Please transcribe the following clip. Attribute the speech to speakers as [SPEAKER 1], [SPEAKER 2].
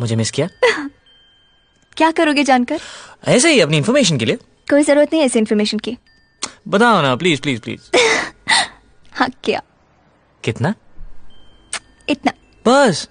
[SPEAKER 1] मुझे मिस किया
[SPEAKER 2] क्या करोगे जानकर
[SPEAKER 1] ऐसे ही अपनी इन्फॉर्मेशन के लिए
[SPEAKER 2] कोई जरूरत नहीं ऐसे इन्फॉर्मेशन की
[SPEAKER 1] बताओ ना प्लीज प्लीज प्लीज
[SPEAKER 2] हाँ क्या कितना इतना बस